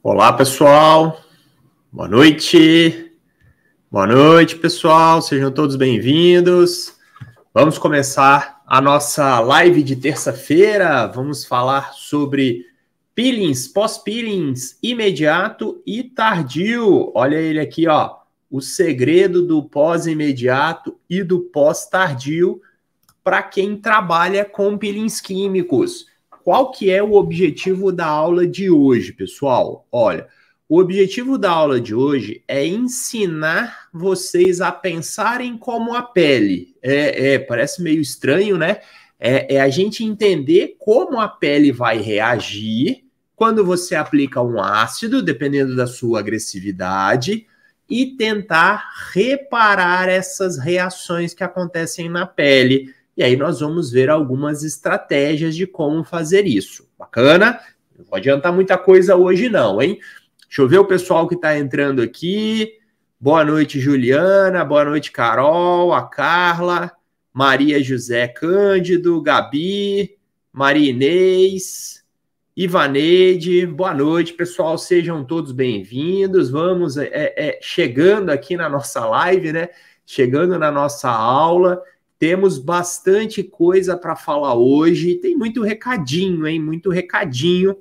Olá, pessoal. Boa noite. Boa noite, pessoal. Sejam todos bem-vindos. Vamos começar a nossa live de terça-feira. Vamos falar sobre peelings, pós-peelings, imediato e tardio. Olha ele aqui, ó. O segredo do pós-imediato e do pós-tardio para quem trabalha com peelings químicos qual que é o objetivo da aula de hoje, pessoal? Olha, o objetivo da aula de hoje é ensinar vocês a pensarem como a pele. É, é parece meio estranho, né? É, é a gente entender como a pele vai reagir quando você aplica um ácido, dependendo da sua agressividade, e tentar reparar essas reações que acontecem na pele e aí nós vamos ver algumas estratégias de como fazer isso. Bacana? Não vou adiantar muita coisa hoje, não, hein? Deixa eu ver o pessoal que está entrando aqui. Boa noite, Juliana. Boa noite, Carol, a Carla, Maria José Cândido, Gabi, Maria Inês, Ivaneide. Boa noite, pessoal. Sejam todos bem-vindos. Vamos é, é, chegando aqui na nossa live, né? Chegando na nossa aula. Temos bastante coisa para falar hoje. Tem muito recadinho, hein? Muito recadinho.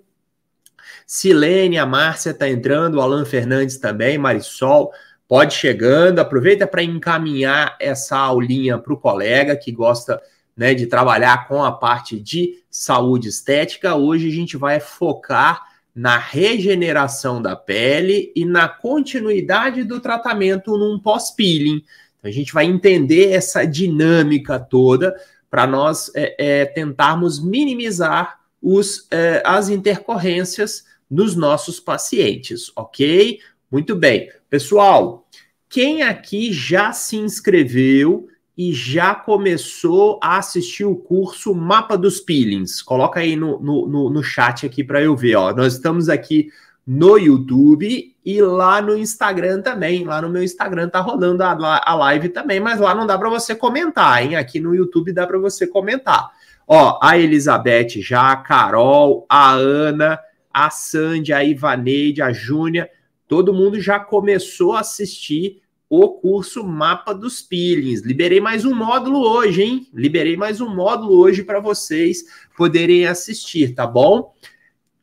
Silene, a Márcia está entrando, o Alan Fernandes também, Marisol, pode chegando. Aproveita para encaminhar essa aulinha para o colega que gosta né, de trabalhar com a parte de saúde estética. Hoje a gente vai focar na regeneração da pele e na continuidade do tratamento num pós-peeling. A gente vai entender essa dinâmica toda para nós é, é, tentarmos minimizar os, é, as intercorrências nos nossos pacientes, ok? Muito bem. Pessoal, quem aqui já se inscreveu e já começou a assistir o curso Mapa dos Peelings? Coloca aí no, no, no, no chat aqui para eu ver. Ó. Nós estamos aqui no YouTube e lá no Instagram também. Lá no meu Instagram tá rolando a, a live também, mas lá não dá para você comentar, hein? Aqui no YouTube dá para você comentar. Ó, a Elizabeth já, a Carol, a Ana, a Sandy, a Ivaneide, a Júnia, todo mundo já começou a assistir o curso Mapa dos Peelings. Liberei mais um módulo hoje, hein? Liberei mais um módulo hoje para vocês poderem assistir, tá bom?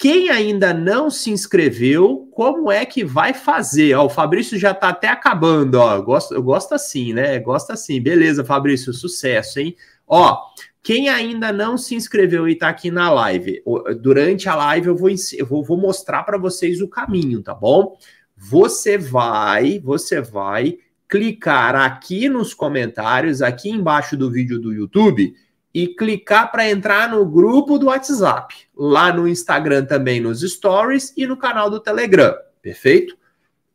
Quem ainda não se inscreveu, como é que vai fazer? Ó, o Fabrício já está até acabando, ó. Gosto, gosto assim, né? Gosta assim. Beleza, Fabrício, sucesso, hein? Ó, quem ainda não se inscreveu e está aqui na live, durante a live eu vou, eu vou, vou mostrar para vocês o caminho, tá bom? Você vai, você vai clicar aqui nos comentários, aqui embaixo do vídeo do YouTube, e clicar para entrar no grupo do WhatsApp, lá no Instagram também nos stories e no canal do Telegram, perfeito?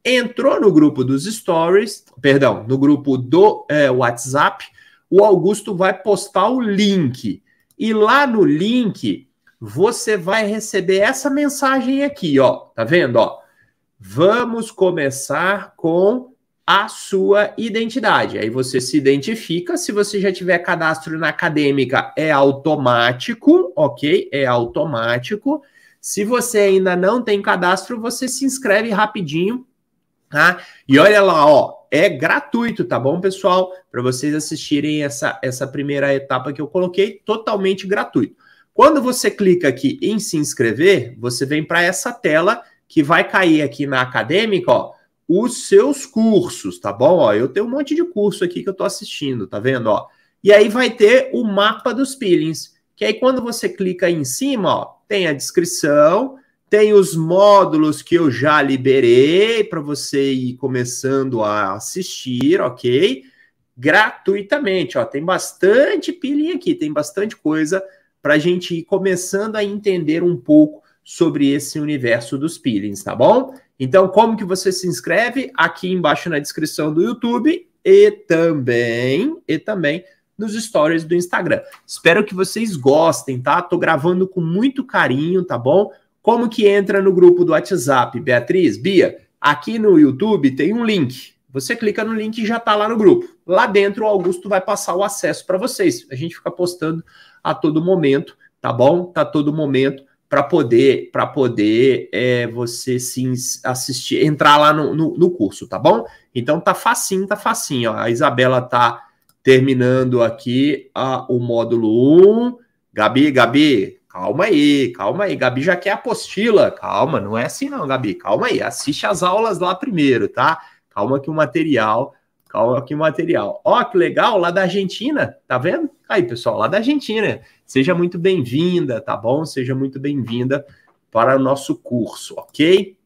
Entrou no grupo dos stories, perdão, no grupo do é, WhatsApp, o Augusto vai postar o link. E lá no link você vai receber essa mensagem aqui, ó. Tá vendo, ó? Vamos começar com a sua identidade. Aí você se identifica, se você já tiver cadastro na acadêmica, é automático, ok? É automático. Se você ainda não tem cadastro, você se inscreve rapidinho, tá? E olha lá, ó, é gratuito, tá bom, pessoal? Para vocês assistirem essa, essa primeira etapa que eu coloquei, totalmente gratuito. Quando você clica aqui em se inscrever, você vem para essa tela que vai cair aqui na acadêmica, ó os seus cursos, tá bom? Ó, eu tenho um monte de curso aqui que eu estou assistindo, tá vendo? Ó, e aí vai ter o mapa dos peelings, que aí quando você clica aí em cima, ó, tem a descrição, tem os módulos que eu já liberei para você ir começando a assistir, ok? Gratuitamente, ó, tem bastante peeling aqui, tem bastante coisa para a gente ir começando a entender um pouco sobre esse universo dos peelings, tá bom? Então, como que você se inscreve? Aqui embaixo na descrição do YouTube e também, e também nos stories do Instagram. Espero que vocês gostem, tá? Tô gravando com muito carinho, tá bom? Como que entra no grupo do WhatsApp, Beatriz? Bia, aqui no YouTube tem um link. Você clica no link e já tá lá no grupo. Lá dentro o Augusto vai passar o acesso para vocês. A gente fica postando a todo momento, tá bom? Tá todo momento para poder para poder é, você sim assistir, entrar lá no, no, no, curso, tá bom? Então tá facinho, tá facinho. Ó. A Isabela tá terminando aqui a, o módulo 1. Gabi, Gabi, calma aí, calma aí. Gabi já quer apostila. Calma, não é assim não, Gabi. Calma aí, assiste as aulas lá primeiro, tá? Calma que o material, calma que o material. Ó, que legal, lá da Argentina, tá vendo? Aí, pessoal, lá da Argentina. Seja muito bem-vinda, tá bom? Seja muito bem-vinda para o nosso curso, ok?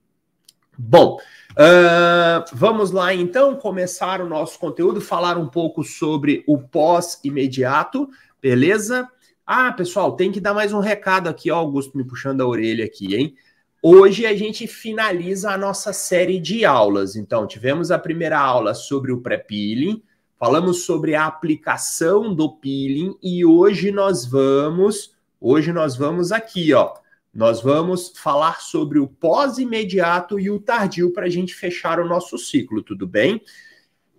Bom, uh, vamos lá então começar o nosso conteúdo, falar um pouco sobre o pós-imediato, beleza? Ah, pessoal, tem que dar mais um recado aqui, ó, Augusto me puxando a orelha aqui, hein? Hoje a gente finaliza a nossa série de aulas. Então, tivemos a primeira aula sobre o pré-peeling, Falamos sobre a aplicação do peeling e hoje nós vamos, hoje nós vamos aqui, ó. Nós vamos falar sobre o pós-imediato e o tardio para a gente fechar o nosso ciclo, tudo bem?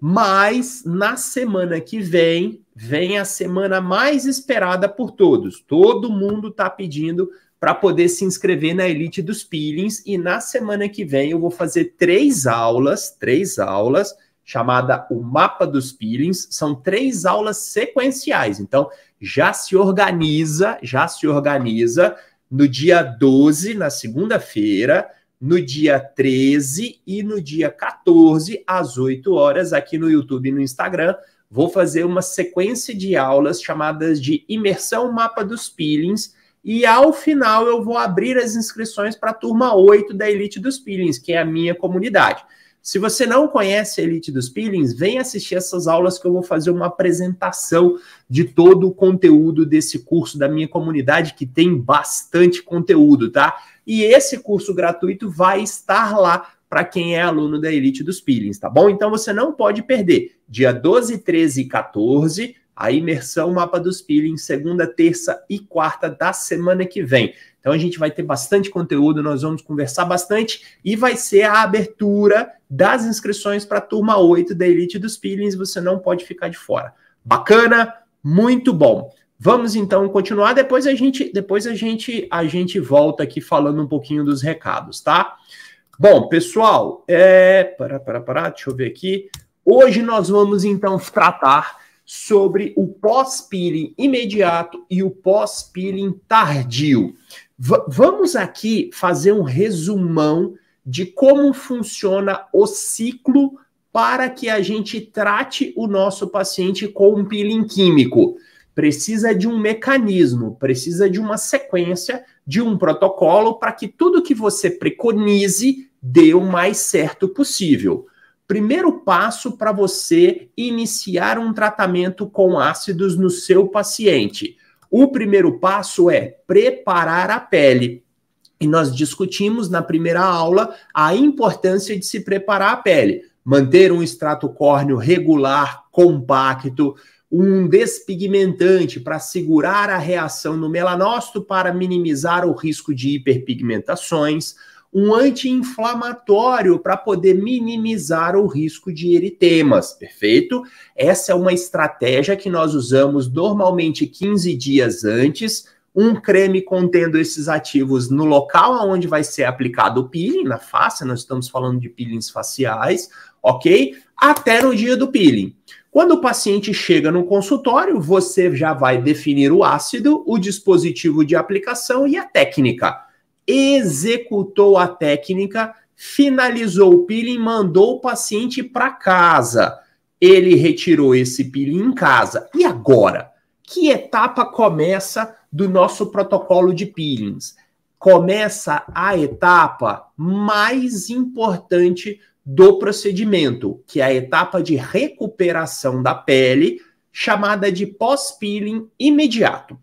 Mas na semana que vem, vem a semana mais esperada por todos. Todo mundo está pedindo para poder se inscrever na Elite dos Peelings. E na semana que vem eu vou fazer três aulas, três aulas chamada O Mapa dos Peelings. São três aulas sequenciais. Então, já se organiza, já se organiza no dia 12, na segunda-feira, no dia 13 e no dia 14, às 8 horas, aqui no YouTube e no Instagram. Vou fazer uma sequência de aulas chamadas de Imersão Mapa dos Peelings. E ao final eu vou abrir as inscrições para a turma 8 da Elite dos Peelings, que é a minha comunidade. Se você não conhece a Elite dos Peelings, vem assistir essas aulas que eu vou fazer uma apresentação de todo o conteúdo desse curso da minha comunidade, que tem bastante conteúdo, tá? E esse curso gratuito vai estar lá para quem é aluno da Elite dos Peelings, tá bom? Então você não pode perder. Dia 12, 13 e 14, a imersão Mapa dos Peelings, segunda, terça e quarta da semana que vem. Então a gente vai ter bastante conteúdo, nós vamos conversar bastante e vai ser a abertura das inscrições para a turma 8 da Elite dos Peelings, você não pode ficar de fora. Bacana, muito bom. Vamos então continuar, depois a gente depois a gente a gente volta aqui falando um pouquinho dos recados, tá? Bom, pessoal, é, para para para, deixa eu ver aqui. Hoje nós vamos então tratar sobre o pós-peeling imediato e o pós-peeling tardio. V vamos aqui fazer um resumão de como funciona o ciclo para que a gente trate o nosso paciente com um peeling químico. Precisa de um mecanismo, precisa de uma sequência, de um protocolo para que tudo que você preconize dê o mais certo possível. Primeiro passo para você iniciar um tratamento com ácidos no seu paciente o primeiro passo é preparar a pele. E nós discutimos na primeira aula a importância de se preparar a pele, manter um extrato córneo regular, compacto, um despigmentante para segurar a reação no melanócito para minimizar o risco de hiperpigmentações um anti-inflamatório para poder minimizar o risco de eritemas, perfeito? Essa é uma estratégia que nós usamos normalmente 15 dias antes, um creme contendo esses ativos no local onde vai ser aplicado o peeling, na face, nós estamos falando de peelings faciais, ok? Até no dia do peeling. Quando o paciente chega no consultório, você já vai definir o ácido, o dispositivo de aplicação e a técnica executou a técnica, finalizou o peeling, mandou o paciente para casa. Ele retirou esse peeling em casa. E agora? Que etapa começa do nosso protocolo de peelings? Começa a etapa mais importante do procedimento, que é a etapa de recuperação da pele, chamada de pós-peeling imediato.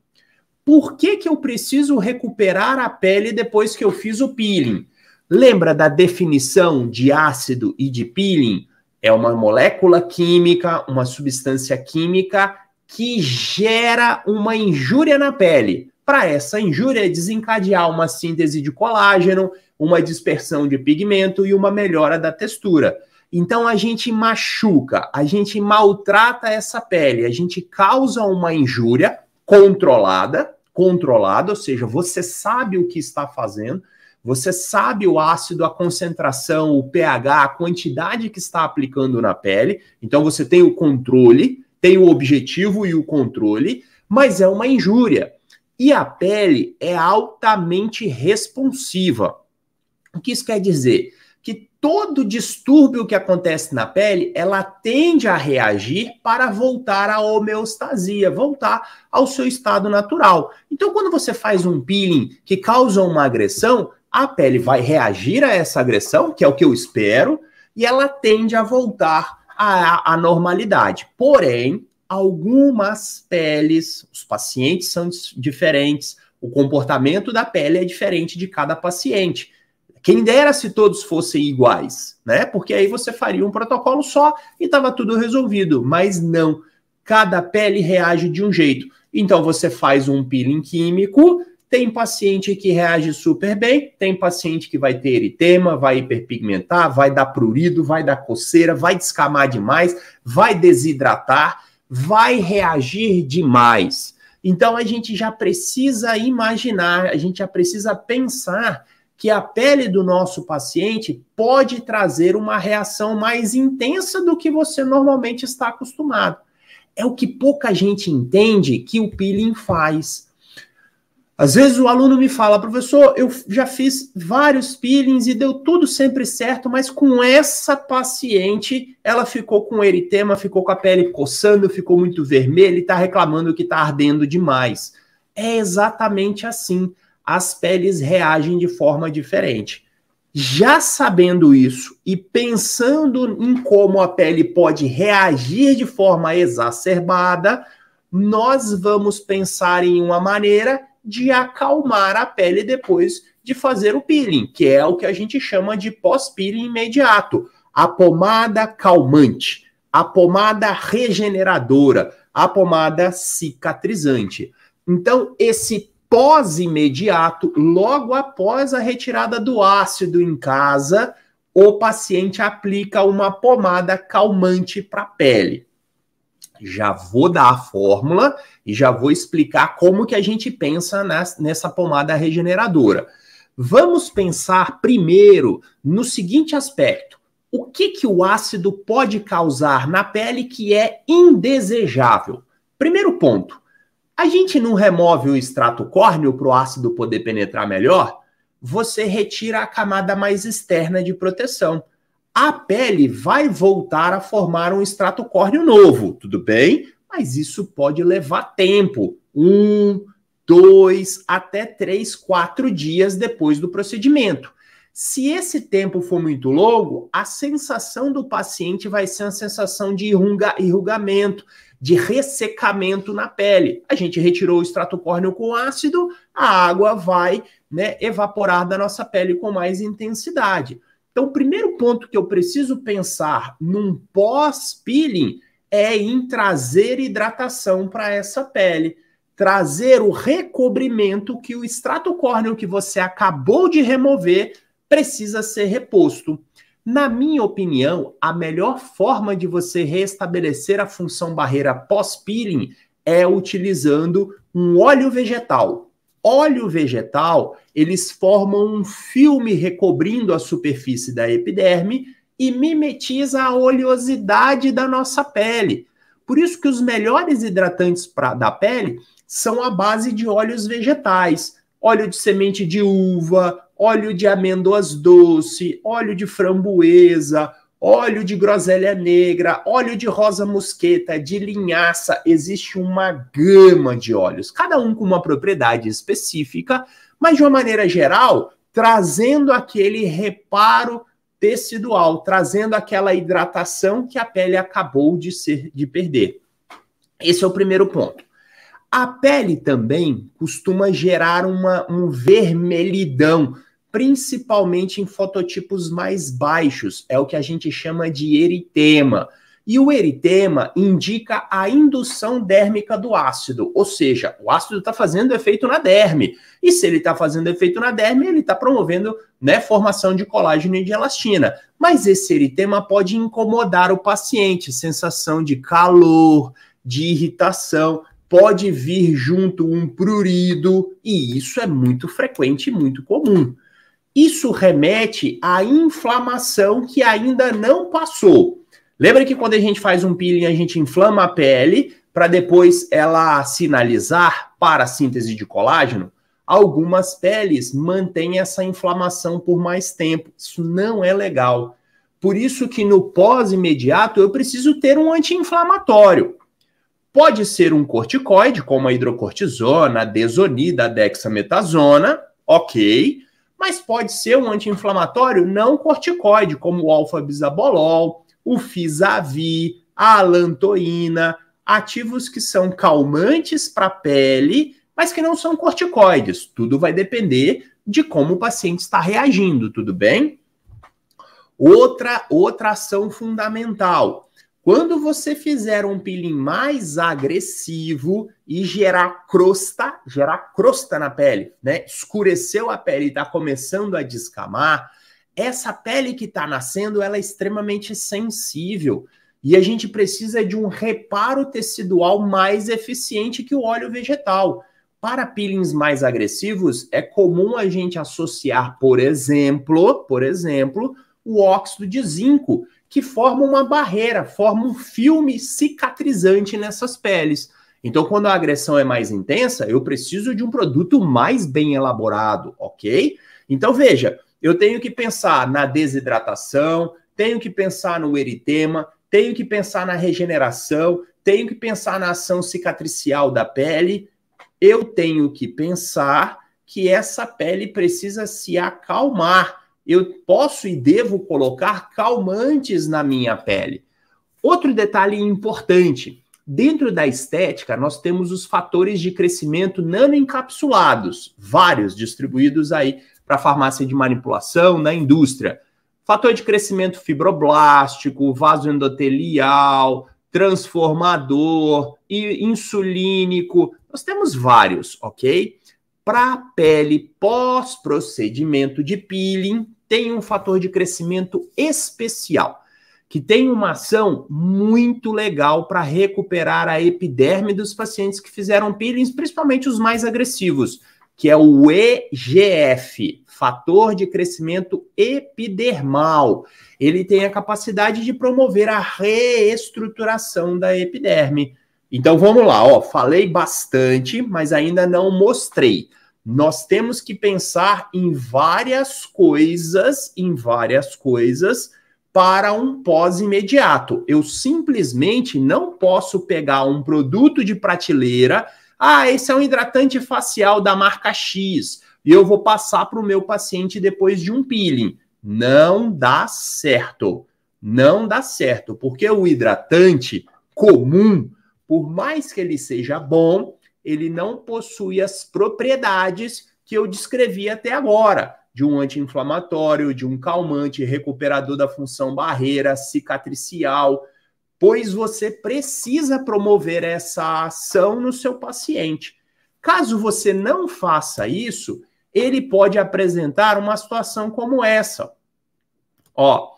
Por que, que eu preciso recuperar a pele depois que eu fiz o peeling? Lembra da definição de ácido e de peeling? É uma molécula química, uma substância química que gera uma injúria na pele. Para essa injúria desencadear uma síntese de colágeno, uma dispersão de pigmento e uma melhora da textura. Então a gente machuca, a gente maltrata essa pele, a gente causa uma injúria controlada controlada, ou seja, você sabe o que está fazendo, você sabe o ácido, a concentração, o pH, a quantidade que está aplicando na pele, então você tem o controle, tem o objetivo e o controle, mas é uma injúria. E a pele é altamente responsiva. O que isso quer dizer? todo distúrbio que acontece na pele, ela tende a reagir para voltar à homeostasia, voltar ao seu estado natural. Então, quando você faz um peeling que causa uma agressão, a pele vai reagir a essa agressão, que é o que eu espero, e ela tende a voltar à, à normalidade. Porém, algumas peles, os pacientes são diferentes, o comportamento da pele é diferente de cada paciente. Quem dera se todos fossem iguais, né? Porque aí você faria um protocolo só e estava tudo resolvido. Mas não. Cada pele reage de um jeito. Então você faz um peeling químico, tem paciente que reage super bem, tem paciente que vai ter eritema, vai hiperpigmentar, vai dar prurido, vai dar coceira, vai descamar demais, vai desidratar, vai reagir demais. Então a gente já precisa imaginar, a gente já precisa pensar que a pele do nosso paciente pode trazer uma reação mais intensa do que você normalmente está acostumado. É o que pouca gente entende que o peeling faz. Às vezes o aluno me fala, professor, eu já fiz vários peelings e deu tudo sempre certo, mas com essa paciente, ela ficou com eritema, ficou com a pele coçando, ficou muito vermelha e está reclamando que está ardendo demais. É exatamente assim as peles reagem de forma diferente. Já sabendo isso e pensando em como a pele pode reagir de forma exacerbada, nós vamos pensar em uma maneira de acalmar a pele depois de fazer o peeling, que é o que a gente chama de pós-peeling imediato. A pomada calmante, a pomada regeneradora, a pomada cicatrizante. Então, esse pós-imediato, logo após a retirada do ácido em casa, o paciente aplica uma pomada calmante para a pele. Já vou dar a fórmula e já vou explicar como que a gente pensa nessa pomada regeneradora. Vamos pensar primeiro no seguinte aspecto: o que, que o ácido pode causar na pele que é indesejável? Primeiro ponto: a gente não remove o extrato córneo para o ácido poder penetrar melhor? Você retira a camada mais externa de proteção. A pele vai voltar a formar um extrato córneo novo, tudo bem? Mas isso pode levar tempo um, dois, até três, quatro dias depois do procedimento. Se esse tempo for muito longo, a sensação do paciente vai ser a sensação de enrugamento, de ressecamento na pele. A gente retirou o córneo com ácido, a água vai né, evaporar da nossa pele com mais intensidade. Então, o primeiro ponto que eu preciso pensar num pós-peeling é em trazer hidratação para essa pele, trazer o recobrimento que o córneo que você acabou de remover precisa ser reposto. Na minha opinião, a melhor forma de você restabelecer a função barreira pós-peeling é utilizando um óleo vegetal. Óleo vegetal, eles formam um filme recobrindo a superfície da epiderme e mimetiza a oleosidade da nossa pele. Por isso que os melhores hidratantes pra, da pele são a base de óleos vegetais, óleo de semente de uva, óleo de amêndoas doce, óleo de framboesa, óleo de groselha negra, óleo de rosa mosqueta, de linhaça, existe uma gama de óleos, cada um com uma propriedade específica, mas de uma maneira geral, trazendo aquele reparo tecidual, trazendo aquela hidratação que a pele acabou de ser de perder. Esse é o primeiro ponto. A pele também costuma gerar uma, um vermelhidão, principalmente em fototipos mais baixos, é o que a gente chama de eritema. E o eritema indica a indução dérmica do ácido, ou seja, o ácido está fazendo efeito na derme. E se ele está fazendo efeito na derme, ele está promovendo né, formação de colágeno e de elastina. Mas esse eritema pode incomodar o paciente, sensação de calor, de irritação, pode vir junto um prurido, e isso é muito frequente e muito comum. Isso remete à inflamação que ainda não passou. Lembra que quando a gente faz um peeling, a gente inflama a pele para depois ela sinalizar para a síntese de colágeno? Algumas peles mantêm essa inflamação por mais tempo. Isso não é legal. Por isso que no pós-imediato eu preciso ter um anti-inflamatório. Pode ser um corticoide, como a hidrocortisona, a desonida, a dexametasona, ok mas pode ser um anti-inflamatório não corticoide, como o alfa-bisabolol, o Fisavi, a alantoína, ativos que são calmantes para a pele, mas que não são corticoides. Tudo vai depender de como o paciente está reagindo, tudo bem? Outra, outra ação fundamental quando você fizer um peeling mais agressivo e gerar crosta, gerar crosta na pele, né? Escureceu a pele e está começando a descamar, essa pele que está nascendo, ela é extremamente sensível. E a gente precisa de um reparo tecidual mais eficiente que o óleo vegetal. Para peelings mais agressivos, é comum a gente associar, por exemplo, por exemplo, o óxido de zinco, que forma uma barreira, forma um filme cicatrizante nessas peles. Então, quando a agressão é mais intensa, eu preciso de um produto mais bem elaborado, ok? Então, veja, eu tenho que pensar na desidratação, tenho que pensar no eritema, tenho que pensar na regeneração, tenho que pensar na ação cicatricial da pele, eu tenho que pensar que essa pele precisa se acalmar eu posso e devo colocar calmantes na minha pele. Outro detalhe importante: dentro da estética, nós temos os fatores de crescimento nanoencapsulados, vários distribuídos aí para farmácia de manipulação na indústria. Fator de crescimento fibroblástico, vasoendotelial, transformador, insulínico. Nós temos vários, ok? Para a pele pós-procedimento de peeling, tem um fator de crescimento especial, que tem uma ação muito legal para recuperar a epiderme dos pacientes que fizeram peelings, principalmente os mais agressivos, que é o EGF, fator de crescimento epidermal. Ele tem a capacidade de promover a reestruturação da epiderme. Então vamos lá, ó, falei bastante, mas ainda não mostrei. Nós temos que pensar em várias coisas, em várias coisas para um pós-imediato. Eu simplesmente não posso pegar um produto de prateleira, ah, esse é um hidratante facial da marca X, e eu vou passar para o meu paciente depois de um peeling. Não dá certo. Não dá certo, porque o hidratante comum por mais que ele seja bom, ele não possui as propriedades que eu descrevi até agora, de um anti-inflamatório, de um calmante, recuperador da função barreira, cicatricial, pois você precisa promover essa ação no seu paciente. Caso você não faça isso, ele pode apresentar uma situação como essa. Ó,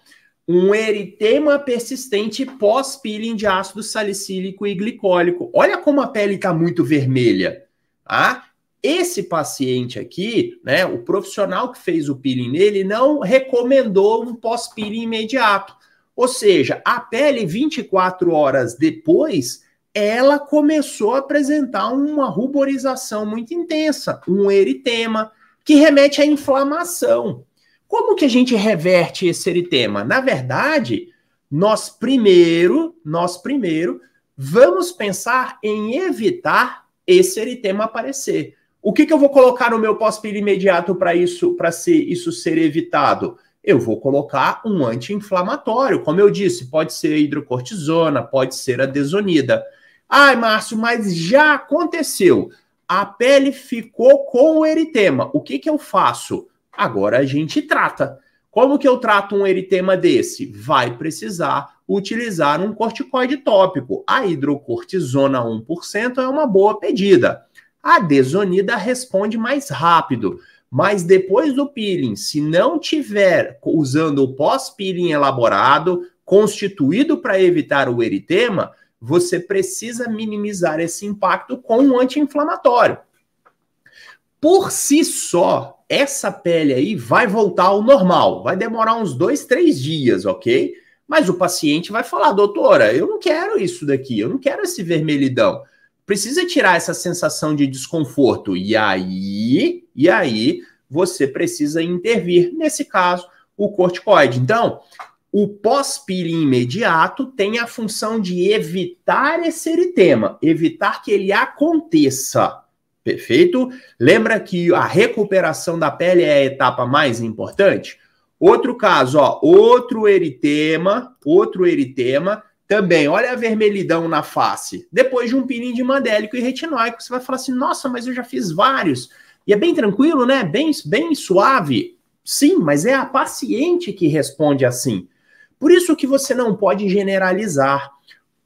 um eritema persistente pós-peeling de ácido salicílico e glicólico. Olha como a pele está muito vermelha, tá? Esse paciente aqui, né, o profissional que fez o peeling nele não recomendou um pós-peeling imediato. Ou seja, a pele 24 horas depois, ela começou a apresentar uma ruborização muito intensa, um eritema, que remete à inflamação. Como que a gente reverte esse eritema? Na verdade, nós primeiro, nós primeiro vamos pensar em evitar esse eritema aparecer. O que, que eu vou colocar no meu pós-pílio imediato para isso, para isso ser evitado? Eu vou colocar um anti-inflamatório, como eu disse, pode ser hidrocortisona, pode ser a desonida. Ai, Márcio, mas já aconteceu. A pele ficou com o eritema. O que, que eu faço? Agora a gente trata. Como que eu trato um eritema desse? Vai precisar utilizar um corticoide tópico. A hidrocortisona 1% é uma boa pedida. A desonida responde mais rápido, mas depois do peeling, se não tiver usando o pós-peeling elaborado, constituído para evitar o eritema, você precisa minimizar esse impacto com um anti-inflamatório. Por si só, essa pele aí vai voltar ao normal. Vai demorar uns dois, três dias, ok? Mas o paciente vai falar, doutora, eu não quero isso daqui, eu não quero esse vermelhidão. Precisa tirar essa sensação de desconforto. E aí, e aí, você precisa intervir. Nesse caso, o corticoide. Então, o pós-peeling imediato tem a função de evitar esse eritema, evitar que ele aconteça, Perfeito? Lembra que a recuperação da pele é a etapa mais importante? Outro caso, ó, outro eritema, outro eritema, também, olha a vermelhidão na face. Depois de um pininho de mandélico e retinóico, você vai falar assim: "Nossa, mas eu já fiz vários". E é bem tranquilo, né? Bem, bem suave. Sim, mas é a paciente que responde assim. Por isso que você não pode generalizar.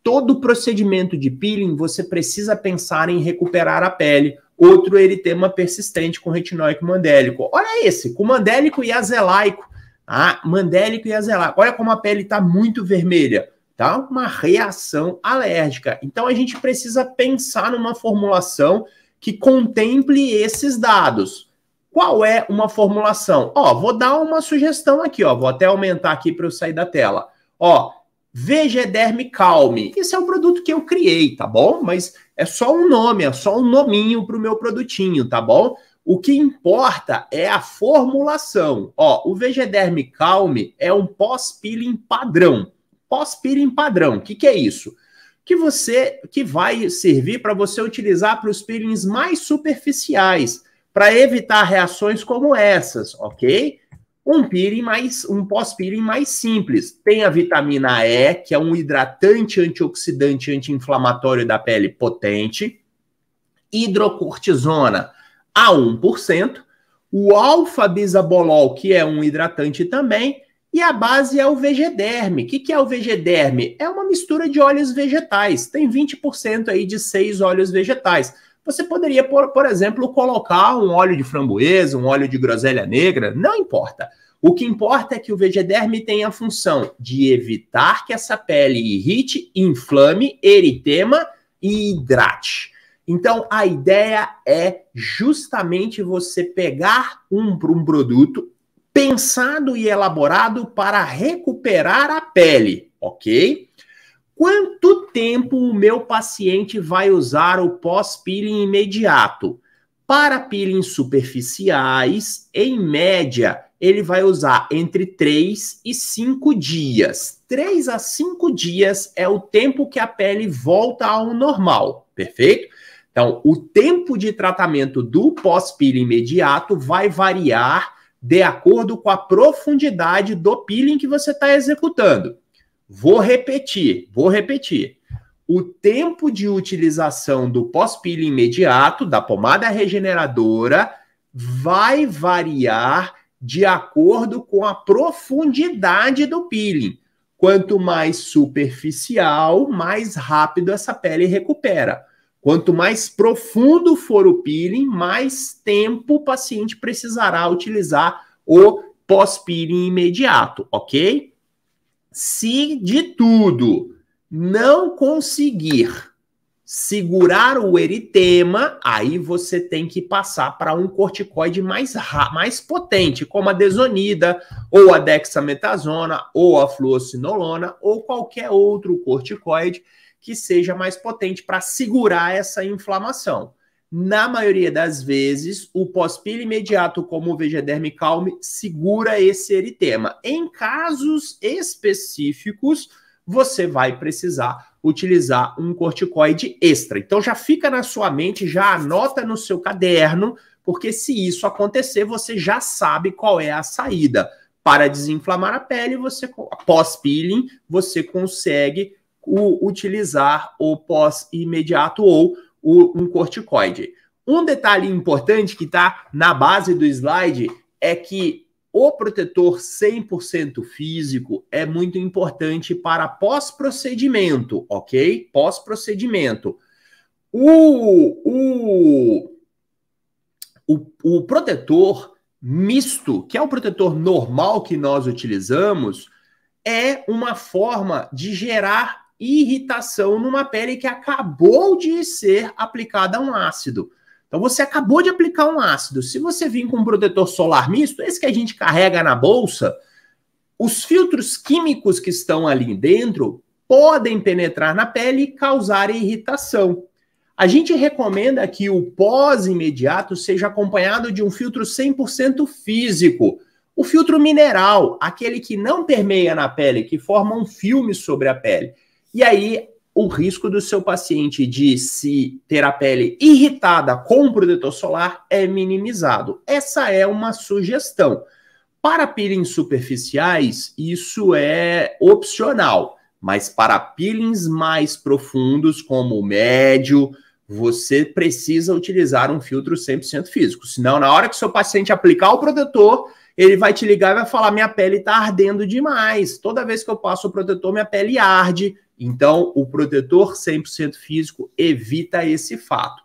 Todo procedimento de peeling você precisa pensar em recuperar a pele Outro eritema persistente com retinóico mandélico. Olha esse, com mandélico e azelaico. Ah, mandélico e azelaico. Olha como a pele está muito vermelha. Tá uma reação alérgica. Então a gente precisa pensar numa formulação que contemple esses dados. Qual é uma formulação? Ó, vou dar uma sugestão aqui, ó. Vou até aumentar aqui para eu sair da tela. Ó, Vegederme Calme. Esse é um produto que eu criei, tá bom? Mas é só um nome, é só um nominho para o meu produtinho, tá bom? O que importa é a formulação. Ó, o Vegederme Calme é um pós-peeling padrão. Pós-peeling padrão, o que, que é isso? Que você que vai servir para você utilizar para os peelings mais superficiais, para evitar reações como essas, ok? Um peeling mais, um pós-peeling mais simples. Tem a vitamina E, que é um hidratante antioxidante anti-inflamatório da pele potente. Hidrocortisona a 1%. O alfa-bisabolol, que é um hidratante também. E a base é o vegederme. O que, que é o vegederme? É uma mistura de óleos vegetais. Tem 20% aí de seis óleos vegetais. Você poderia, por, por exemplo, colocar um óleo de framboesa, um óleo de groselha negra, não importa. O que importa é que o Vegederme tem a função de evitar que essa pele irrite, inflame, eritema e hidrate. Então, a ideia é justamente você pegar um, um produto pensado e elaborado para recuperar a pele, ok? Quanto tempo o meu paciente vai usar o pós-peeling imediato? Para peelings superficiais, em média, ele vai usar entre 3 e 5 dias. 3 a 5 dias é o tempo que a pele volta ao normal, perfeito? Então, o tempo de tratamento do pós-peeling imediato vai variar de acordo com a profundidade do peeling que você está executando. Vou repetir, vou repetir. O tempo de utilização do pós-pilha imediato, da pomada regeneradora, vai variar de acordo com a profundidade do peeling. Quanto mais superficial, mais rápido essa pele recupera. Quanto mais profundo for o peeling, mais tempo o paciente precisará utilizar o pós-peeling imediato, ok? Se de tudo não conseguir segurar o eritema, aí você tem que passar para um corticoide mais, mais potente, como a desonida, ou a dexametasona, ou a fluocinolona, ou qualquer outro corticoide que seja mais potente para segurar essa inflamação. Na maioria das vezes, o pós-píleo imediato, como o Vegederm Calme, segura esse eritema. Em casos específicos, você vai precisar utilizar um corticoide extra. Então já fica na sua mente, já anota no seu caderno, porque se isso acontecer, você já sabe qual é a saída. Para desinflamar a pele, você pós-peeling, você consegue o, utilizar o pós-imediato ou o, um corticoide. Um detalhe importante que está na base do slide é que o protetor 100% físico é muito importante para pós-procedimento, ok? Pós-procedimento. O, o, o, o protetor misto, que é o protetor normal que nós utilizamos, é uma forma de gerar irritação numa pele que acabou de ser aplicada um ácido. Então você acabou de aplicar um ácido. Se você vir com um protetor solar misto, esse que a gente carrega na bolsa, os filtros químicos que estão ali dentro podem penetrar na pele e causar irritação. A gente recomenda que o pós-imediato seja acompanhado de um filtro 100% físico. O filtro mineral, aquele que não permeia na pele, que forma um filme sobre a pele. E aí, o risco do seu paciente de se ter a pele irritada com protetor solar é minimizado. Essa é uma sugestão. Para peelings superficiais, isso é opcional, mas para peelings mais profundos, como o médio, você precisa utilizar um filtro 100% físico. Senão, na hora que seu paciente aplicar o protetor, ele vai te ligar e vai falar: minha pele está ardendo demais. Toda vez que eu passo o protetor, minha pele arde. Então, o protetor 100% físico evita esse fato.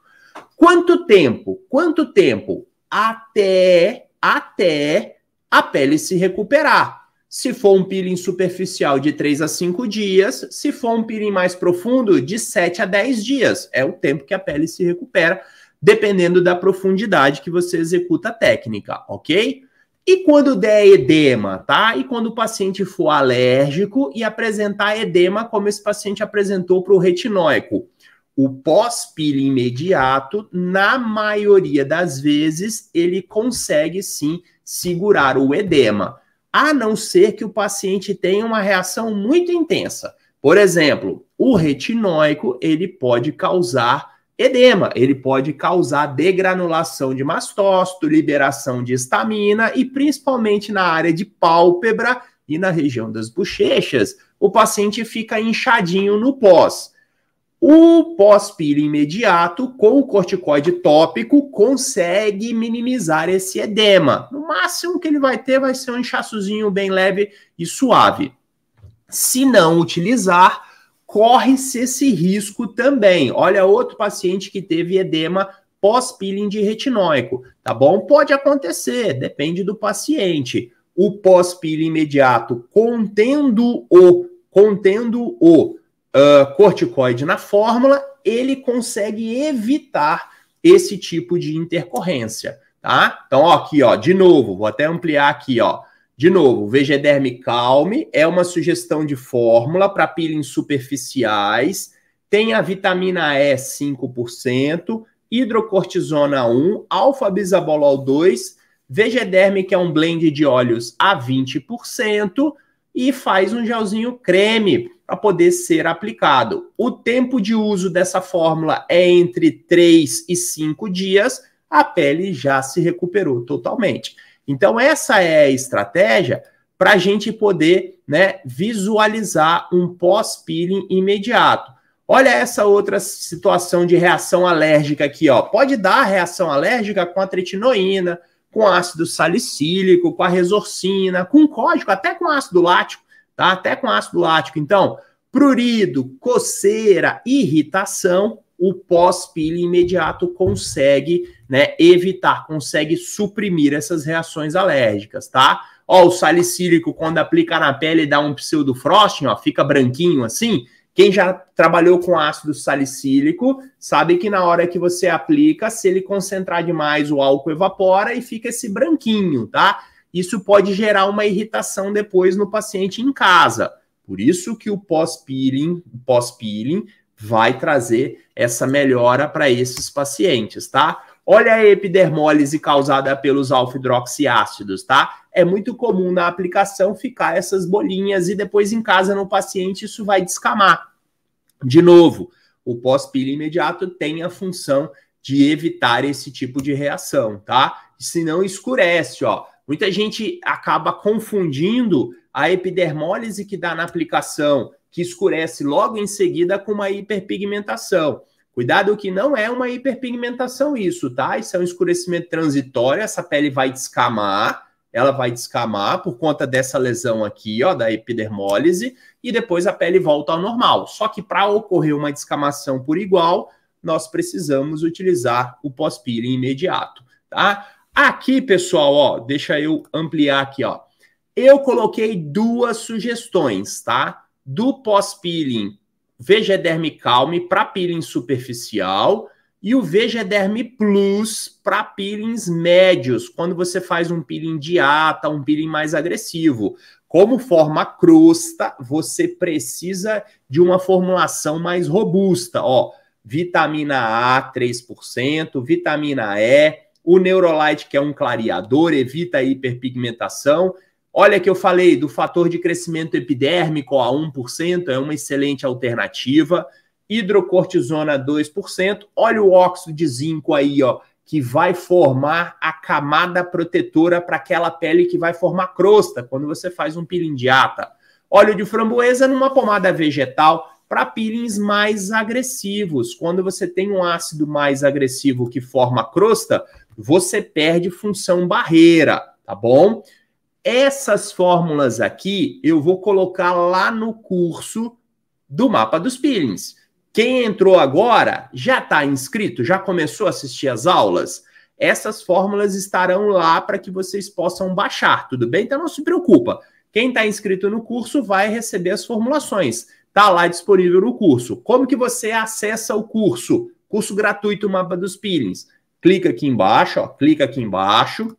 Quanto tempo? Quanto tempo? Até, até a pele se recuperar. Se for um peeling superficial de 3 a 5 dias, se for um peeling mais profundo, de 7 a 10 dias. É o tempo que a pele se recupera, dependendo da profundidade que você executa a técnica, ok? E quando der edema, tá? E quando o paciente for alérgico e apresentar edema, como esse paciente apresentou para o retinóico? O pós-pile imediato, na maioria das vezes, ele consegue sim segurar o edema, a não ser que o paciente tenha uma reação muito intensa. Por exemplo, o retinóico, ele pode causar edema. Ele pode causar degranulação de mastócito, liberação de estamina e principalmente na área de pálpebra e na região das bochechas, o paciente fica inchadinho no pós. O pós-píleo imediato com o corticoide tópico consegue minimizar esse edema. No máximo que ele vai ter vai ser um inchaçozinho bem leve e suave. Se não utilizar, corre-se esse risco também. Olha, outro paciente que teve edema pós-peeling de retinóico, tá bom? Pode acontecer, depende do paciente. O pós-peeling imediato contendo o contendo o uh, corticoide na fórmula, ele consegue evitar esse tipo de intercorrência, tá? Então, ó, aqui, ó, de novo, vou até ampliar aqui, ó. De novo, Vegederme Calme é uma sugestão de fórmula para peelings superficiais, tem a vitamina E 5%, hidrocortisona 1, alfa-bisabolol 2, Vegederme, que é um blend de óleos a 20%, e faz um gelzinho creme para poder ser aplicado. O tempo de uso dessa fórmula é entre 3 e 5 dias, a pele já se recuperou totalmente. Então, essa é a estratégia para a gente poder né, visualizar um pós-peeling imediato. Olha essa outra situação de reação alérgica aqui, ó. Pode dar reação alérgica com a tretinoína, com ácido salicílico, com a resorcina, com código, até com ácido lático, tá? Até com ácido lático. Então, prurido, coceira, irritação, o pós-pilha imediato consegue né, evitar, consegue suprimir essas reações alérgicas, tá? Ó, o salicílico, quando aplica na pele, dá um pseudo-frosting, ó, fica branquinho assim. Quem já trabalhou com ácido salicílico sabe que na hora que você aplica, se ele concentrar demais, o álcool evapora e fica esse branquinho, tá? Isso pode gerar uma irritação depois no paciente em casa. Por isso que o pós-peeling, pós-peeling vai trazer essa melhora para esses pacientes, tá? Olha a epidermólise causada pelos alfa-hidroxiácidos, tá? É muito comum na aplicação ficar essas bolinhas e depois em casa no paciente isso vai descamar. De novo, o pós pila imediato tem a função de evitar esse tipo de reação, tá? Se não escurece, ó. Muita gente acaba confundindo a epidermólise que dá na aplicação que escurece logo em seguida com uma hiperpigmentação. Cuidado que não é uma hiperpigmentação isso, tá? Isso é um escurecimento transitório, essa pele vai descamar, ela vai descamar por conta dessa lesão aqui, ó, da epidermólise, e depois a pele volta ao normal. Só que para ocorrer uma descamação por igual, nós precisamos utilizar o pós-peeling imediato, tá? Aqui, pessoal, ó, deixa eu ampliar aqui, ó. Eu coloquei duas sugestões, tá? do pós-peeling Vegederm Calm para peeling superficial e o Vegederm Plus para peelings médios, quando você faz um peeling de ata, um peeling mais agressivo. Como forma crosta, você precisa de uma formulação mais robusta, ó, vitamina A 3%, vitamina E, o Neurolite que é um clareador, evita a hiperpigmentação Olha que eu falei do fator de crescimento epidérmico a 1%, é uma excelente alternativa. Hidrocortisona 2%. Olha o óxido de zinco aí, ó, que vai formar a camada protetora para aquela pele que vai formar crosta quando você faz um peeling de ata. Óleo de framboesa numa pomada vegetal para peelings mais agressivos. Quando você tem um ácido mais agressivo que forma crosta, você perde função barreira, tá bom? Essas fórmulas aqui eu vou colocar lá no curso do mapa dos peelings. Quem entrou agora já está inscrito, já começou a assistir as aulas. Essas fórmulas estarão lá para que vocês possam baixar, tudo bem? Então não se preocupa. Quem está inscrito no curso vai receber as formulações. Está lá disponível no curso. Como que você acessa o curso? Curso gratuito Mapa dos Peelings. Clica aqui embaixo, ó, clica aqui embaixo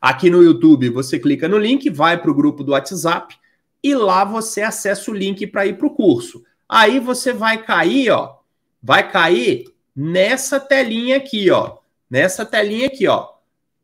Aqui no YouTube, você clica no link, vai para o grupo do WhatsApp e lá você acessa o link para ir para o curso. Aí você vai cair, ó, vai cair nessa telinha aqui, ó, nessa telinha aqui, ó,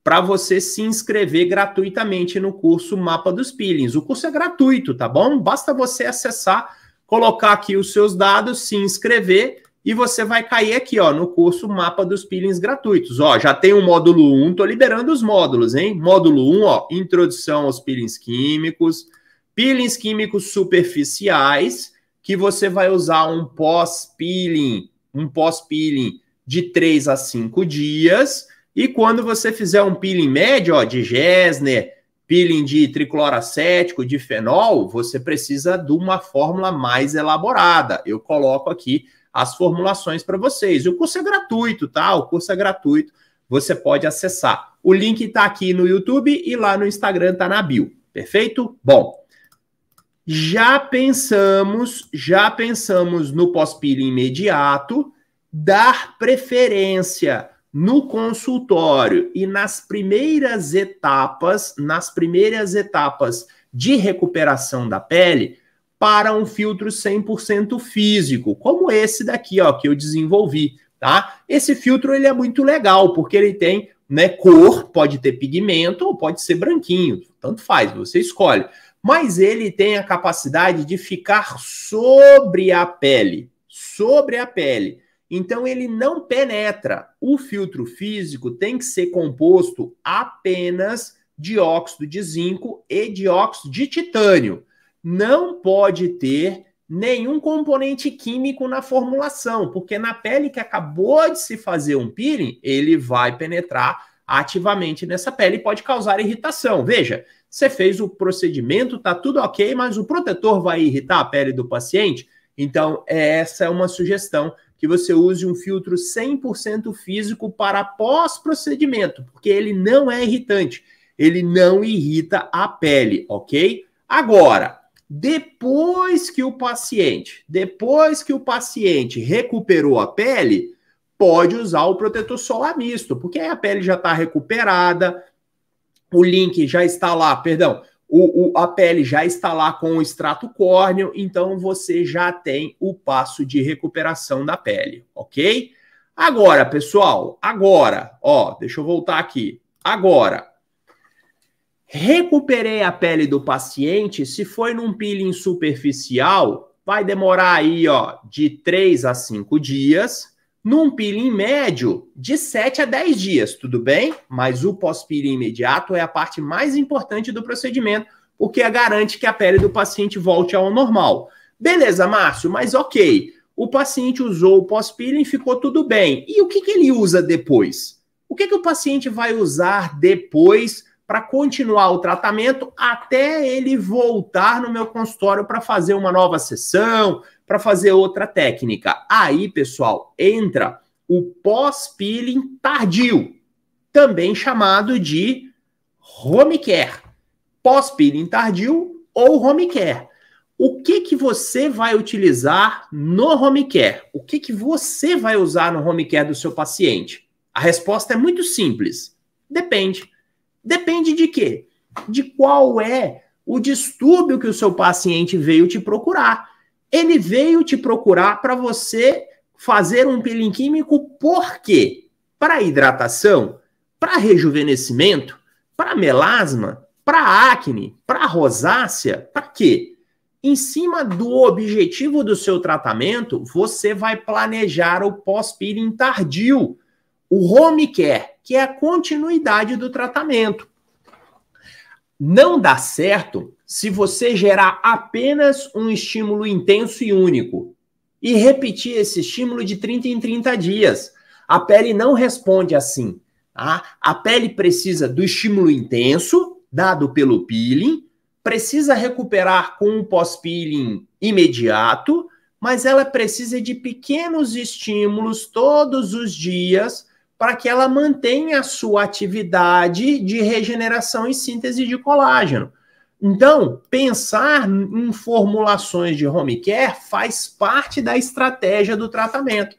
para você se inscrever gratuitamente no curso Mapa dos Peelings. O curso é gratuito, tá bom? Basta você acessar, colocar aqui os seus dados, se inscrever e você vai cair aqui, ó, no curso Mapa dos Peelings gratuitos. Ó, já tem o módulo 1, tô liberando os módulos, hein? Módulo 1, ó, introdução aos peelings químicos, peelings químicos superficiais, que você vai usar um pós-peeling, um pós-peeling de 3 a 5 dias, e quando você fizer um peeling médio, ó, de Gesner, peeling de tricloracético, de fenol, você precisa de uma fórmula mais elaborada. Eu coloco aqui as formulações para vocês. E o curso é gratuito, tá? O curso é gratuito, você pode acessar. O link está aqui no YouTube e lá no Instagram está na bio. Perfeito? Bom, já pensamos, já pensamos no pós pilo imediato, dar preferência no consultório e nas primeiras etapas, nas primeiras etapas de recuperação da pele, para um filtro 100% físico, como esse daqui, ó, que eu desenvolvi, tá? Esse filtro ele é muito legal porque ele tem, né, cor, pode ter pigmento ou pode ser branquinho, tanto faz, você escolhe. Mas ele tem a capacidade de ficar sobre a pele, sobre a pele. Então ele não penetra. O filtro físico tem que ser composto apenas de óxido de zinco e dióxido de, de titânio não pode ter nenhum componente químico na formulação, porque na pele que acabou de se fazer um peeling, ele vai penetrar ativamente nessa pele e pode causar irritação. Veja, você fez o procedimento, tá tudo ok, mas o protetor vai irritar a pele do paciente. Então, essa é uma sugestão que você use um filtro 100% físico para pós-procedimento, porque ele não é irritante, ele não irrita a pele, ok? Agora, depois que o paciente, depois que o paciente recuperou a pele, pode usar o protetor solar misto, porque aí a pele já está recuperada, o link já está lá, perdão, o, o, a pele já está lá com o extrato córneo, então você já tem o passo de recuperação da pele, ok? Agora, pessoal, agora, ó, deixa eu voltar aqui. Agora, Recuperei a pele do paciente, se foi num peeling superficial, vai demorar aí, ó, de 3 a 5 dias. Num peeling médio, de 7 a 10 dias, tudo bem? Mas o pós-peeling imediato é a parte mais importante do procedimento, porque garante que a pele do paciente volte ao normal. Beleza, Márcio, mas ok. O paciente usou o pós-peeling, ficou tudo bem. E o que, que ele usa depois? O que, que o paciente vai usar depois para continuar o tratamento até ele voltar no meu consultório para fazer uma nova sessão, para fazer outra técnica. Aí, pessoal, entra o pós-peeling tardio, também chamado de home care. Pós-peeling tardio ou home care. O que, que você vai utilizar no home care? O que, que você vai usar no home care do seu paciente? A resposta é muito simples. Depende. Depende de quê? De qual é o distúrbio que o seu paciente veio te procurar. Ele veio te procurar para você fazer um peeling químico por quê? Para hidratação, para rejuvenescimento, para melasma, para acne, para rosácea, para quê? Em cima do objetivo do seu tratamento, você vai planejar o pós-peeling tardio, o home care que é a continuidade do tratamento. Não dá certo se você gerar apenas um estímulo intenso e único e repetir esse estímulo de 30 em 30 dias. A pele não responde assim. Tá? A pele precisa do estímulo intenso, dado pelo peeling, precisa recuperar com um pós-peeling imediato, mas ela precisa de pequenos estímulos todos os dias para que ela mantenha a sua atividade de regeneração e síntese de colágeno. Então, pensar em formulações de home care faz parte da estratégia do tratamento.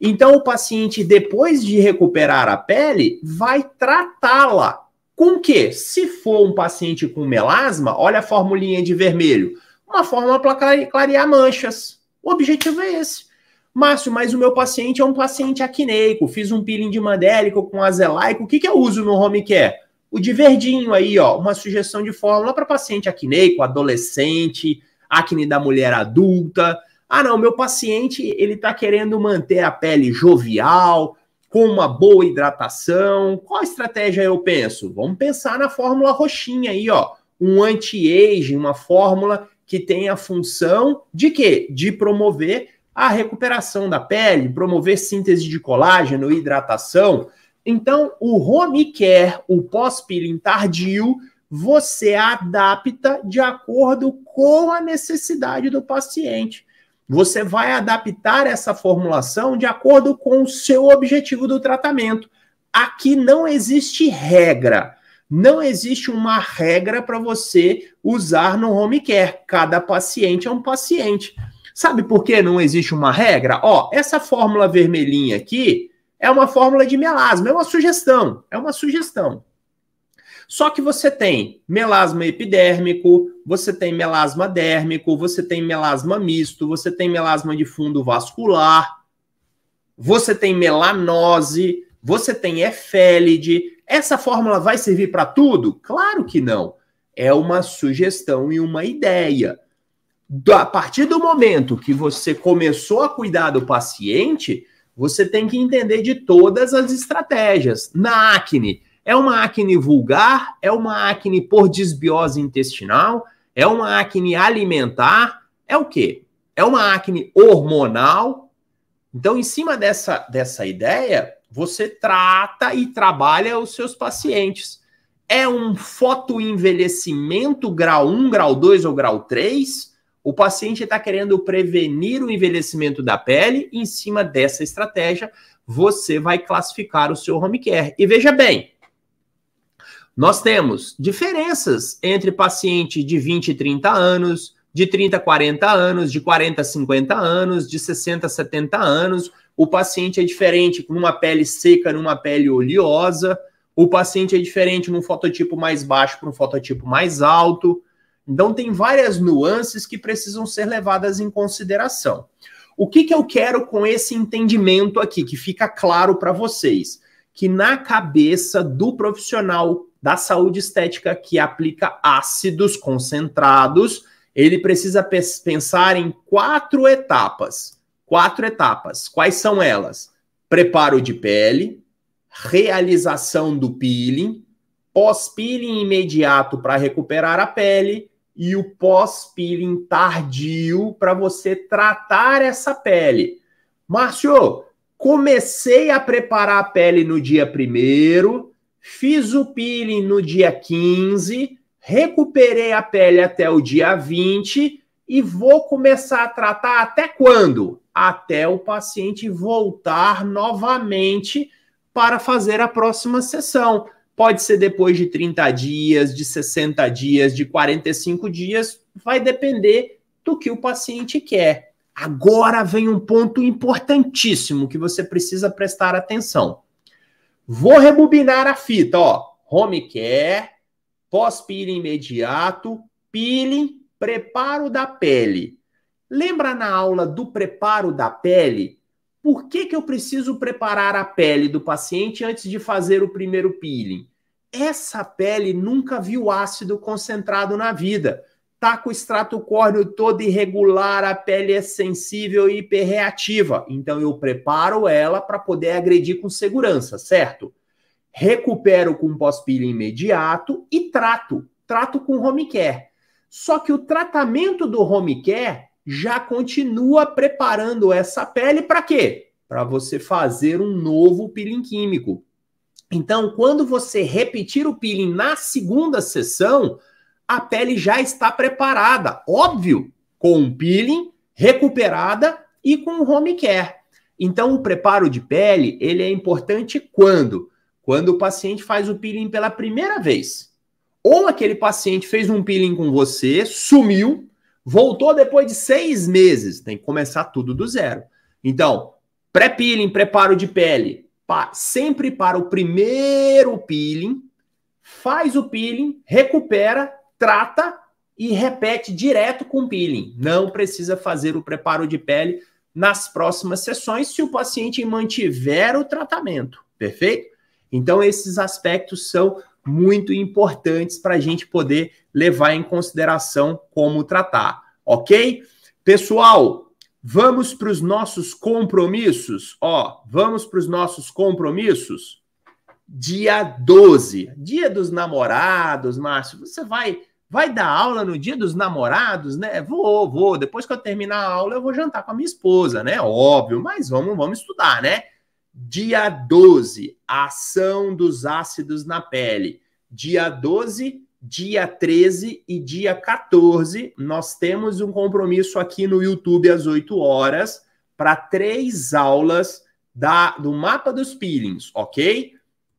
Então, o paciente, depois de recuperar a pele, vai tratá-la. Com que? Se for um paciente com melasma, olha a formulinha de vermelho. Uma forma para clarear manchas. O objetivo é esse. Márcio, mas o meu paciente é um paciente acneico, fiz um peeling de mandélico com azelaico, o que, que eu uso no home care? O de verdinho aí, ó, uma sugestão de fórmula para paciente acneico, adolescente, acne da mulher adulta. Ah, não, meu paciente, ele tá querendo manter a pele jovial, com uma boa hidratação. Qual estratégia eu penso? Vamos pensar na fórmula roxinha aí, ó, um anti-aging, uma fórmula que tem a função de quê? De promover a recuperação da pele, promover síntese de colágeno, hidratação. Então, o home care, o pós-peeling tardio, você adapta de acordo com a necessidade do paciente. Você vai adaptar essa formulação de acordo com o seu objetivo do tratamento. Aqui não existe regra. Não existe uma regra para você usar no home care. Cada paciente é um paciente. Sabe por que não existe uma regra? Ó, essa fórmula vermelhinha aqui é uma fórmula de melasma, é uma sugestão, é uma sugestão. Só que você tem melasma epidérmico, você tem melasma dérmico, você tem melasma misto, você tem melasma de fundo vascular, você tem melanose, você tem efélide. Essa fórmula vai servir para tudo? Claro que não. É uma sugestão e uma ideia a partir do momento que você começou a cuidar do paciente, você tem que entender de todas as estratégias. Na acne, é uma acne vulgar? É uma acne por desbiose intestinal? É uma acne alimentar? É o quê? É uma acne hormonal? Então, em cima dessa, dessa ideia, você trata e trabalha os seus pacientes. É um fotoenvelhecimento grau 1, grau 2 ou grau 3? O paciente está querendo prevenir o envelhecimento da pele. E em cima dessa estratégia, você vai classificar o seu home care. E veja bem, nós temos diferenças entre paciente de 20 e 30 anos, de 30 a 40 anos, de 40 a 50 anos, de 60 a 70 anos. O paciente é diferente com uma pele seca, numa pele oleosa. O paciente é diferente num fototipo mais baixo para um fototipo mais alto. Então, tem várias nuances que precisam ser levadas em consideração. O que, que eu quero com esse entendimento aqui, que fica claro para vocês? Que na cabeça do profissional da saúde estética que aplica ácidos concentrados, ele precisa pensar em quatro etapas. Quatro etapas. Quais são elas? Preparo de pele, realização do peeling, pós-peeling imediato para recuperar a pele, e o pós-peeling tardio para você tratar essa pele. Márcio, comecei a preparar a pele no dia 1 fiz o peeling no dia 15, recuperei a pele até o dia 20 e vou começar a tratar até quando? Até o paciente voltar novamente para fazer a próxima sessão. Pode ser depois de 30 dias, de 60 dias, de 45 dias, vai depender do que o paciente quer. Agora vem um ponto importantíssimo que você precisa prestar atenção. Vou rebobinar a fita, ó. Home care, pós-peeling imediato, peeling, preparo da pele. Lembra na aula do preparo da pele por que, que eu preciso preparar a pele do paciente antes de fazer o primeiro peeling? Essa pele nunca viu ácido concentrado na vida. Está com o extrato córneo todo irregular, a pele é sensível e hiperreativa. Então eu preparo ela para poder agredir com segurança, certo? Recupero com pós-peeling imediato e trato. Trato com home care. Só que o tratamento do home care já continua preparando essa pele para quê? Para você fazer um novo peeling químico. Então, quando você repetir o peeling na segunda sessão, a pele já está preparada, óbvio, com o peeling recuperada e com o home care. Então, o preparo de pele, ele é importante quando? Quando o paciente faz o peeling pela primeira vez. Ou aquele paciente fez um peeling com você, sumiu, Voltou depois de seis meses, tem que começar tudo do zero. Então, pré-peeling, preparo de pele, sempre para o primeiro peeling, faz o peeling, recupera, trata e repete direto com o peeling. Não precisa fazer o preparo de pele nas próximas sessões se o paciente mantiver o tratamento, perfeito? Então, esses aspectos são muito importantes para a gente poder levar em consideração como tratar, ok? Pessoal, vamos para os nossos compromissos? Ó, vamos para os nossos compromissos? Dia 12, dia dos namorados, Márcio, você vai vai dar aula no dia dos namorados, né? Vou, vou, depois que eu terminar a aula eu vou jantar com a minha esposa, né? Óbvio, mas vamos, vamos estudar, né? Dia 12, ação dos ácidos na pele. Dia 12, dia 13 e dia 14, nós temos um compromisso aqui no YouTube às 8 horas para três aulas da, do mapa dos peelings, ok?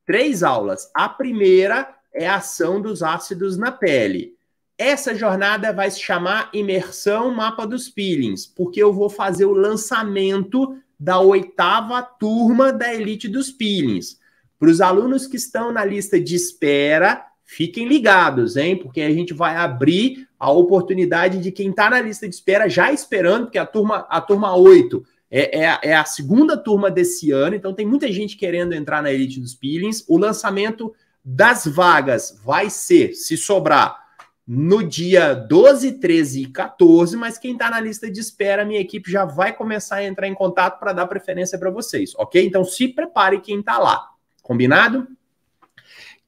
Três aulas. A primeira é a ação dos ácidos na pele. Essa jornada vai se chamar Imersão Mapa dos Peelings, porque eu vou fazer o lançamento da oitava turma da elite dos peelings. Para os alunos que estão na lista de espera, fiquem ligados, hein? Porque a gente vai abrir a oportunidade de quem está na lista de espera já esperando, porque a turma, a turma 8 é, é, é, a segunda turma desse ano, então tem muita gente querendo entrar na elite dos peelings. O lançamento das vagas vai ser, se sobrar, no dia 12, 13 e 14, mas quem está na lista de espera, minha equipe já vai começar a entrar em contato para dar preferência para vocês, ok? Então se prepare quem está lá, combinado?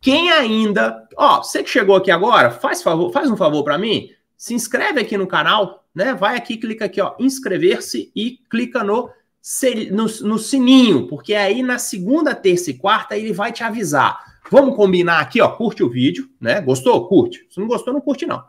Quem ainda, ó, você que chegou aqui agora, faz favor, faz um favor para mim, se inscreve aqui no canal, né? Vai aqui, clica aqui, ó, inscrever-se e clica no, no, no sininho, porque aí na segunda, terça e quarta ele vai te avisar Vamos combinar aqui, ó, curte o vídeo, né? Gostou? Curte. Se não gostou, não curte não.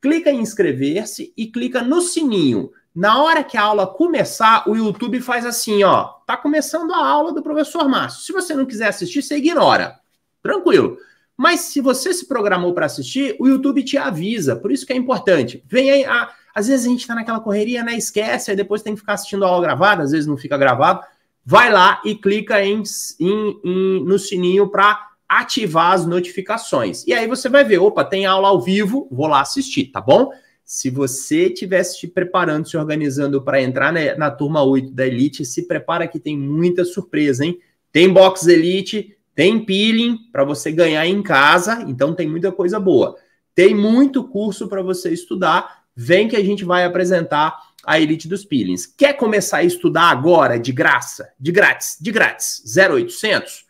Clica em inscrever-se e clica no sininho. Na hora que a aula começar, o YouTube faz assim, ó, tá começando a aula do professor Márcio. Se você não quiser assistir, você ignora. Tranquilo. Mas se você se programou para assistir, o YouTube te avisa. Por isso que é importante. Vem aí, a... Ah, às vezes a gente está naquela correria, né? Esquece, aí depois tem que ficar assistindo a aula gravada, às vezes não fica gravado. Vai lá e clica em, em, em no sininho para ativar as notificações. E aí você vai ver, opa, tem aula ao vivo, vou lá assistir, tá bom? Se você estivesse se preparando, se organizando para entrar na, na, turma 8 da Elite, se prepara que tem muita surpresa, hein? Tem box Elite, tem peeling para você ganhar em casa, então tem muita coisa boa. Tem muito curso para você estudar. Vem que a gente vai apresentar a Elite dos Peelings. Quer começar a estudar agora, de graça, de grátis, de grátis, 0800?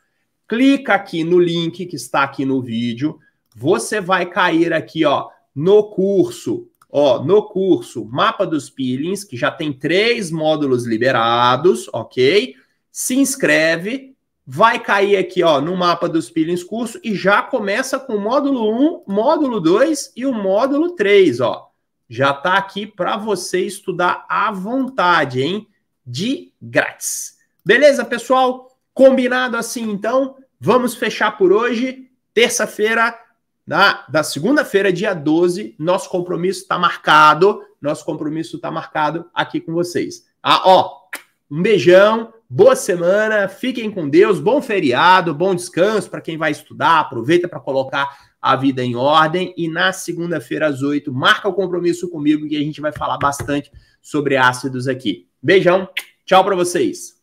clica aqui no link que está aqui no vídeo, você vai cair aqui, ó, no curso, ó, no curso Mapa dos Peelings, que já tem três módulos liberados, ok? Se inscreve, vai cair aqui, ó, no Mapa dos Peelings curso e já começa com o módulo 1, módulo 2 e o módulo 3, ó. Já tá aqui para você estudar à vontade, hein? De grátis. Beleza, pessoal? Combinado assim, então, vamos fechar por hoje. Terça-feira, da segunda-feira, dia 12, nosso compromisso está marcado. Nosso compromisso está marcado aqui com vocês. Ah, ó, um beijão, boa semana, fiquem com Deus, bom feriado, bom descanso para quem vai estudar, aproveita para colocar a vida em ordem. E na segunda-feira, às 8, marca o compromisso comigo que a gente vai falar bastante sobre ácidos aqui. Beijão, tchau para vocês.